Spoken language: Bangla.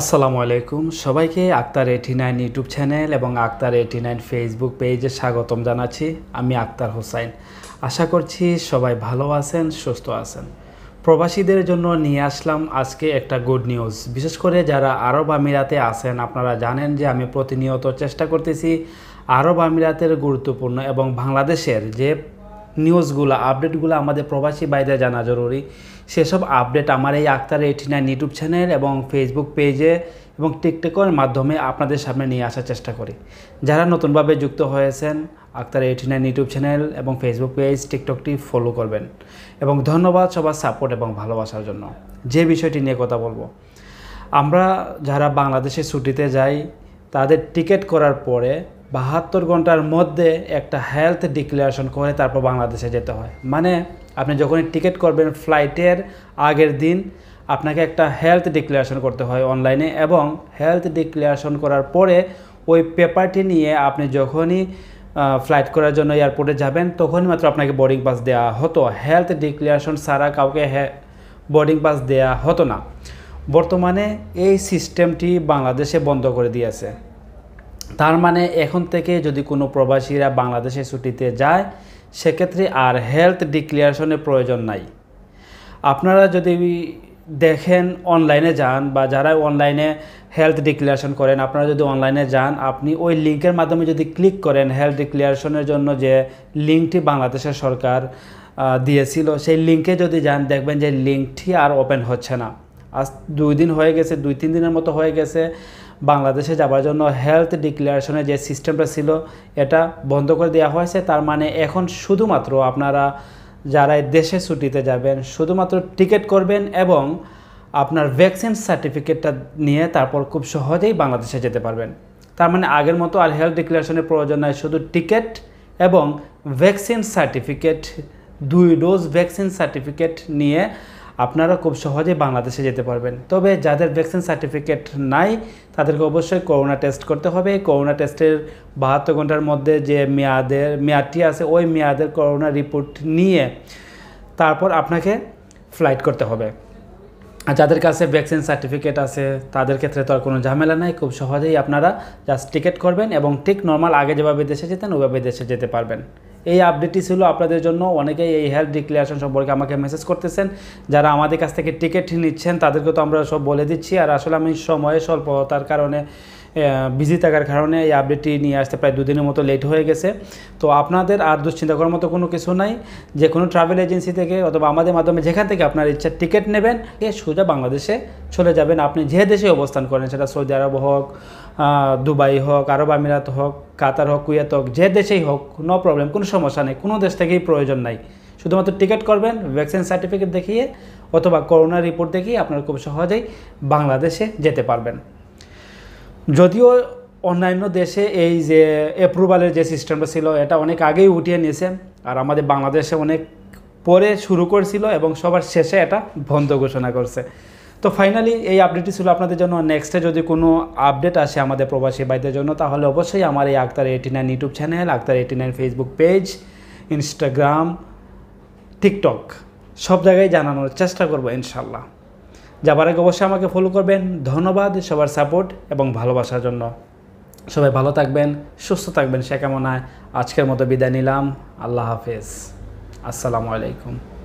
আসসালামু আলাইকুম সবাইকে Akhtar eighty nine YouTube channel এবং আক্তার এইটি নাইন ফেসবুক পেজে স্বাগতম জানাচ্ছি আমি আক্তার হোসাইন আশা করছি সবাই ভালো আছেন সুস্থ আছেন প্রবাসীদের জন্য নিয়ে আসলাম আজকে একটা গুড নিউজ বিশেষ করে যারা আরব আমিরাতে আছেন আপনারা জানেন যে আমি প্রতিনিয়ত চেষ্টা করতেছি আরব আমিরাতের গুরুত্বপূর্ণ এবং বাংলাদেশের যে নিউজগুলো আপডেটগুলো আমাদের প্রবাসী বাইরে জানা জরুরি সেসব আপডেট আমার এই Akhtar eighty nine YouTube channel এবং ফেসবুক পেজে এবং টিকটকের মাধ্যমে আপনাদের সামনে নিয়ে আসার চেষ্টা করি যারা নতুনভাবে যুক্ত হয়েছেন Akhtar eighty nine YouTube channel এবং ফেসবুক পেজ টিকটকটি ফলো করবেন এবং ধন্যবাদ সবার সাপোর্ট এবং ভালোবাসার জন্য যে বিষয়টি নিয়ে কথা বলবো আমরা যারা বাংলাদেশে ছুটিতে যাই তাদের টিকিট করার পরে বাহাত্তর ঘন্টার মধ্যে একটা হেলথ ডিক্লারেশন করে তারপর বাংলাদেশে যেতে হয় মানে আপনি যখনই টিকিট করবেন ফ্লাইটের আগের দিন আপনাকে একটা হেলথ ডিক্লারেশন করতে হয় অনলাইনে এবং হেলথ ডিক্লারেশন করার পরে ওই পেপারটি নিয়ে আপনি যখনই ফ্লাইট করার জন্য এয়ারপোর্টে যাবেন তখনই মাত্র আপনাকে বোর্ডিং পাস দেওয়া হতো হেলথ ডিক্লারেশন ছাড়া কাউকে বোর্ডিং পাস দেওয়া হতো না বর্তমানে এই সিস্টেমটি বাংলাদেশে বন্ধ করে দিয়েছে তার মানে এখন থেকে যদি কোনো প্রবাসীরা বাংলাদেশে ছুটিতে যায় সেক্ষেত্রে আর হেলথ ডিক্লিয়ারেশনের প্রয়োজন নাই আপনারা যদি দেখেন অনলাইনে যান বা যারা অনলাইনে হেলথ ডিক্লিয়ারেশন করেন আপনারা যদি অনলাইনে যান আপনি ওই লিঙ্কের মাধ্যমে যদি ক্লিক করেন হেলথ ডিক্লিয়ারেশনের জন্য যে লিঙ্কটি বাংলাদেশের সরকার দিয়েছিল সেই লিঙ্কে যদি যান দেখবেন যে লিঙ্কটি আর ওপেন হচ্ছে না আজ দুই দিন হয়ে গেছে দুই তিন দিনের মতো হয়ে গেছে বাংলাদেশে যাবার জন্য হেলথ ডিক্লারেশনের যে সিস্টেমটা ছিল এটা বন্ধ করে দেওয়া হয়েছে তার মানে এখন শুধুমাত্র আপনারা যারা দেশে ছুটিতে যাবেন শুধুমাত্র টিকিট করবেন এবং আপনার ভ্যাকসিন সার্টিফিকেটটা নিয়ে তারপর খুব সহজেই বাংলাদেশে যেতে পারবেন তার মানে আগের মতো আর হেলথ ডিক্লারেশনের প্রয়োজন নাই শুধু টিকিট এবং ভ্যাকসিন সার্টিফিকেট দুই ডোজ ভ্যাকসিন সার্টিফিকেট নিয়ে আপনারা খুব সহজে বাংলাদেশে যেতে পারবেন তবে যাদের ভ্যাকসিন সার্টিফিকেট নাই তাদেরকে অবশ্যই করোনা টেস্ট করতে হবে করোনা টেস্টের বাহাত্তর ঘন্টার মধ্যে যে মেয়াদের মেয়াদটি আছে ওই মেয়াদের করোনা রিপোর্ট নিয়ে তারপর আপনাকে ফ্লাইট করতে হবে আর যাদের কাছে ভ্যাকসিন সার্টিফিকেট আছে তাদের ক্ষেত্রে তো আর কোনো ঝামেলা নাই খুব সহজেই আপনারা জাস্ট টিকিট করবেন এবং ঠিক নর্মাল আগে যেভাবে দেশে যেতেন ওভাবে দেশে যেতে পারবেন এই আপডেটটি ছিল আপনাদের জন্য অনেকেই এই হেলথ ডিক্লারেশন সম্পর্কে আমাকে মেসেজ করতেছেন যারা আমাদের কাছ থেকে টিকিট নিচ্ছেন তাদেরকে তো আমরা সব বলে দিচ্ছি আর আসলে আমি সময়ে স্বল্পতার কারণে বিজি থাকার কারণে এই আপডেটটি নিয়ে আসতে প্রায় দুদিনের মতো লেট হয়ে গেছে তো আপনাদের আর দুশ্চিন্তা করার মতো কোনো কিছু নাই যে কোনো ট্রাভেল এজেন্সি থেকে অথবা আমাদের মাধ্যমে যেখান থেকে আপনার ইচ্ছার টিকিট নেবেন এ সোজা বাংলাদেশে চলে যাবেন আপনি যে দেশে অবস্থান করেন সেটা সৌদি আরব হোক দুবাই হোক আরব আমিরাত হোক কাতার হোক কুয়েত হোক যে দেশেই হোক নো প্রবলেম কোনো সমস্যা নেই কোনো দেশ থেকেই প্রয়োজন নাই শুধুমাত্র টিকিট করবেন ভ্যাকসিন সার্টিফিকেট দেখিয়ে অথবা করোনা রিপোর্ট দেখিয়ে আপনারা খুব সহজেই বাংলাদেশে যেতে পারবেন যদিও অন্যান্য দেশে এই যে অ্যাপ্রুভালের যে সিস্টেমটা ছিল এটা অনেক আগেই উঠিয়ে নিয়েছে আর আমাদের বাংলাদেশে অনেক পরে শুরু করছিল এবং সবার শেষে এটা বন্ধ ঘোষণা করছে তো ফাইনালি এই আপডেটটি ছিল আপনাদের জন্য নেক্সটে যদি কোনো আপডেট আসে আমাদের প্রবাসী বাইদের জন্য তাহলে অবশ্যই আমার এই Akhtar eighty nine YouTube channel Akhtar eighty nine Facebook page Instagram TikTok সব জায়গায় জানানোর চেষ্টা করবো ইনশাল্লাহ যাবার আগে অবশ্যই আমাকে ফলো করবেন ধন্যবাদ সবার সাপোর্ট এবং ভালোবাসার জন্য সবাই ভালো থাকবেন সুস্থ থাকবেন সে কামনায় আজকের মতো বিদায় নিলাম আল্লাহ হাফেজ আসসালামু আলাইকুম